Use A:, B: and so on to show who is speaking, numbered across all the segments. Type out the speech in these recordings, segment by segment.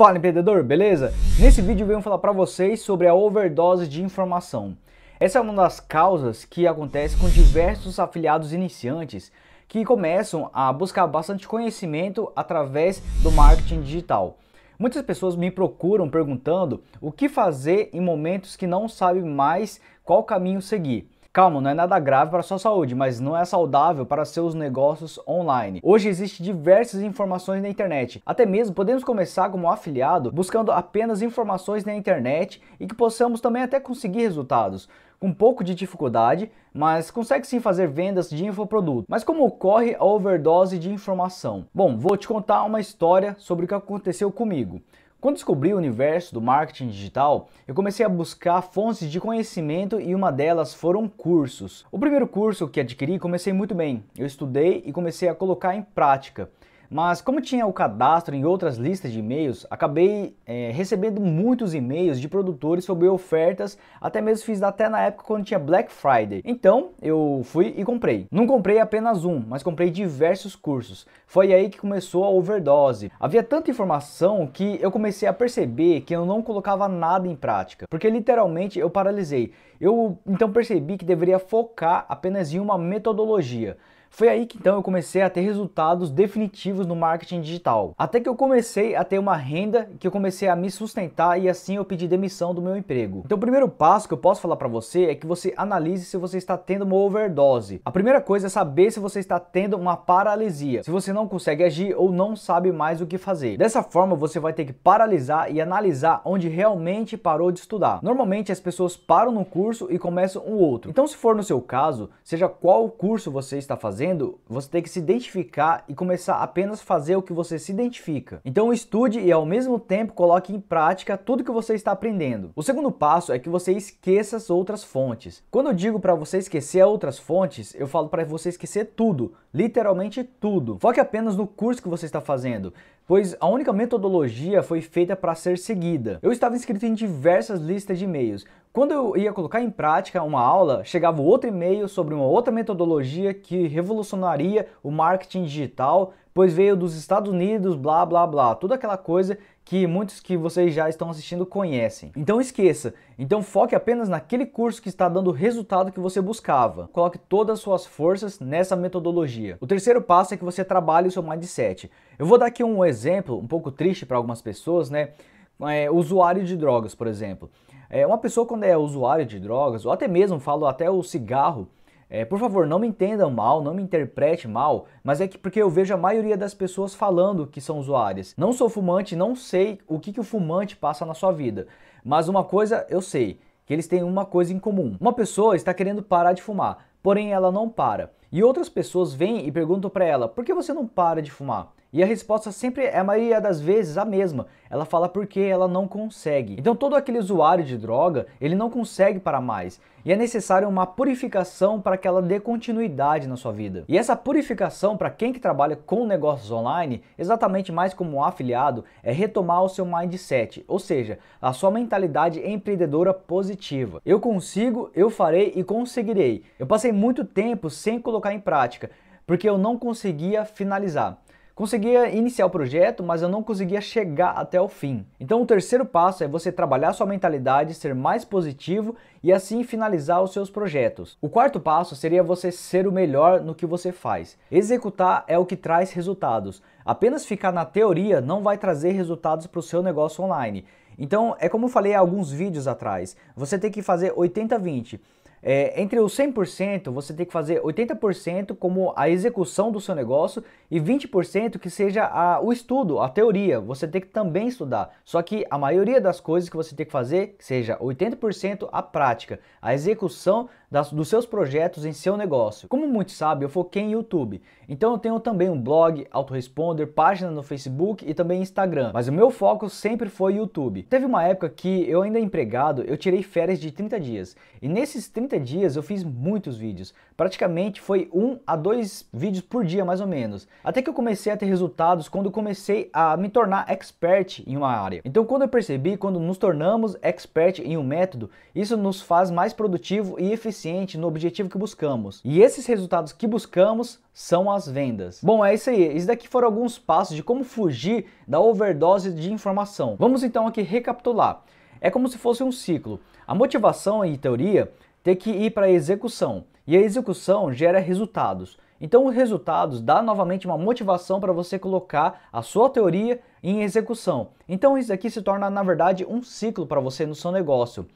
A: Fala empreendedor, beleza? Nesse vídeo eu venho falar para vocês sobre a overdose de informação. Essa é uma das causas que acontece com diversos afiliados iniciantes que começam a buscar bastante conhecimento através do marketing digital. Muitas pessoas me procuram perguntando o que fazer em momentos que não sabem mais qual caminho seguir. Calma, não é nada grave para sua saúde, mas não é saudável para seus negócios online. Hoje existem diversas informações na internet. Até mesmo podemos começar como afiliado buscando apenas informações na internet e que possamos também até conseguir resultados com um pouco de dificuldade, mas consegue sim fazer vendas de infoproduto. Mas como ocorre a overdose de informação? Bom, vou te contar uma história sobre o que aconteceu comigo. Quando descobri o universo do marketing digital, eu comecei a buscar fontes de conhecimento e uma delas foram cursos. O primeiro curso que adquiri comecei muito bem. Eu estudei e comecei a colocar em prática. Mas como tinha o cadastro em outras listas de e-mails, acabei é, recebendo muitos e-mails de produtores sobre ofertas, até mesmo fiz até na época quando tinha Black Friday. Então eu fui e comprei. Não comprei apenas um, mas comprei diversos cursos. Foi aí que começou a overdose. Havia tanta informação que eu comecei a perceber que eu não colocava nada em prática, porque literalmente eu paralisei. Eu então percebi que deveria focar apenas em uma metodologia. Foi aí que então eu comecei a ter resultados definitivos no marketing digital. Até que eu comecei a ter uma renda que eu comecei a me sustentar e assim eu pedi demissão do meu emprego. Então o primeiro passo que eu posso falar para você é que você analise se você está tendo uma overdose. A primeira coisa é saber se você está tendo uma paralisia, se você não consegue agir ou não sabe mais o que fazer. Dessa forma você vai ter que paralisar e analisar onde realmente parou de estudar. Normalmente as pessoas param num curso e começam um outro. Então se for no seu caso, seja qual curso você está fazendo, fazendo, você tem que se identificar e começar apenas a fazer o que você se identifica. Então estude e ao mesmo tempo coloque em prática tudo que você está aprendendo. O segundo passo é que você esqueça as outras fontes. Quando eu digo para você esquecer outras fontes, eu falo para você esquecer tudo, literalmente tudo. Foque apenas no curso que você está fazendo, pois a única metodologia foi feita para ser seguida. Eu estava inscrito em diversas listas de e-mails. Quando eu ia colocar em prática uma aula, chegava outro e-mail sobre uma outra metodologia que revolucionaria o marketing digital, pois veio dos Estados Unidos, blá blá blá, toda aquela coisa que muitos que vocês já estão assistindo conhecem. Então esqueça, então foque apenas naquele curso que está dando o resultado que você buscava. Coloque todas as suas forças nessa metodologia. O terceiro passo é que você trabalhe o seu mindset. Eu vou dar aqui um exemplo um pouco triste para algumas pessoas, né? É, usuário de drogas, por exemplo. É, uma pessoa quando é usuário de drogas, ou até mesmo falo até o cigarro, é, por favor, não me entendam mal, não me interprete mal, mas é que porque eu vejo a maioria das pessoas falando que são usuárias. Não sou fumante, não sei o que, que o fumante passa na sua vida, mas uma coisa eu sei, que eles têm uma coisa em comum. Uma pessoa está querendo parar de fumar, porém ela não para. E outras pessoas vêm e perguntam para ela: "Por que você não para de fumar?" E a resposta sempre é a maioria das vezes a mesma. Ela fala porque ela não consegue. Então todo aquele usuário de droga, ele não consegue para mais. E é necessário uma purificação para que ela dê continuidade na sua vida. E essa purificação para quem que trabalha com negócios online, exatamente mais como um afiliado, é retomar o seu mindset, ou seja, a sua mentalidade empreendedora positiva. Eu consigo, eu farei e conseguirei. Eu passei muito tempo sem colocar em prática, porque eu não conseguia finalizar. Conseguia iniciar o projeto, mas eu não conseguia chegar até o fim. Então o terceiro passo é você trabalhar sua mentalidade, ser mais positivo e assim finalizar os seus projetos. O quarto passo seria você ser o melhor no que você faz. Executar é o que traz resultados. Apenas ficar na teoria não vai trazer resultados para o seu negócio online. Então, é como eu falei alguns vídeos atrás, você tem que fazer 80-20. É, entre os 100%, você tem que fazer 80% como a execução do seu negócio e 20% que seja a, o estudo, a teoria. Você tem que também estudar. Só que a maioria das coisas que você tem que fazer, seja 80% a prática, a execução das, dos seus projetos em seu negócio. Como muitos sabem, eu foquei em YouTube. Então eu tenho também um blog, autoresponder, página no Facebook e também Instagram. Mas o meu foco sempre foi YouTube. Teve uma época que eu ainda empregado, eu tirei férias de 30 dias. E nesses 30 30 dias eu fiz muitos vídeos. Praticamente foi um a dois vídeos por dia, mais ou menos. Até que eu comecei a ter resultados quando comecei a me tornar expert em uma área. Então, quando eu percebi, quando nos tornamos expert em um método, isso nos faz mais produtivo e eficiente no objetivo que buscamos. E esses resultados que buscamos são as vendas. Bom, é isso aí. Isso daqui foram alguns passos de como fugir da overdose de informação. Vamos então aqui recapitular. É como se fosse um ciclo. A motivação e teoria ter que ir para a execução. E a execução gera resultados. Então, os resultados dá novamente uma motivação para você colocar a sua teoria em execução. Então, isso aqui se torna, na verdade, um ciclo para você no seu negócio.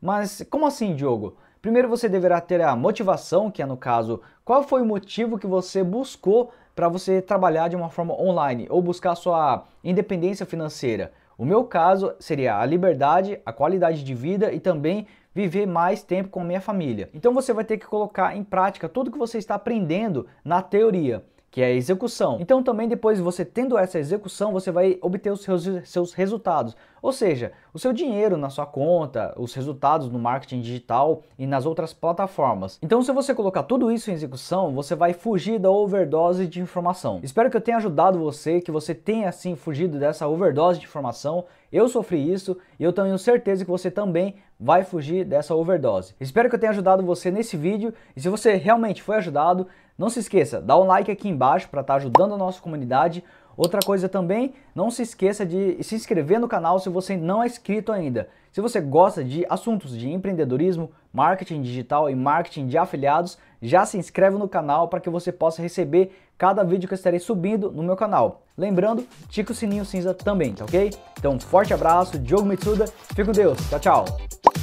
A: Mas como assim, Diogo? Primeiro você deverá ter a motivação, que é no caso, qual foi o motivo que você buscou para você trabalhar de uma forma online ou buscar sua independência financeira. O meu caso seria a liberdade, a qualidade de vida e também viver mais tempo com minha família. Então você vai ter que colocar em prática tudo que você está aprendendo na teoria que é a execução. Então também depois você tendo essa execução, você vai obter os seus, seus resultados. Ou seja, o seu dinheiro na sua conta, os resultados no marketing digital e nas outras plataformas. Então se você colocar tudo isso em execução, você vai fugir da overdose de informação. Espero que eu tenha ajudado você, que você tenha assim fugido dessa overdose de informação eu sofri isso e eu tenho certeza que você também vai fugir dessa overdose. Espero que eu tenha ajudado você nesse vídeo e se você realmente foi ajudado, não se esqueça, dá um like aqui embaixo para estar tá ajudando a nossa comunidade. Outra coisa também, não se esqueça de se inscrever no canal se você não é inscrito ainda. Se você gosta de assuntos de empreendedorismo, marketing digital e marketing de afiliados, já se inscreve no canal para que você possa receber cada vídeo que eu estarei subindo no meu canal. Lembrando, tica o sininho cinza também, tá ok? Então, forte abraço, Diogo Mitsuda, fico com Deus, tchau, tchau!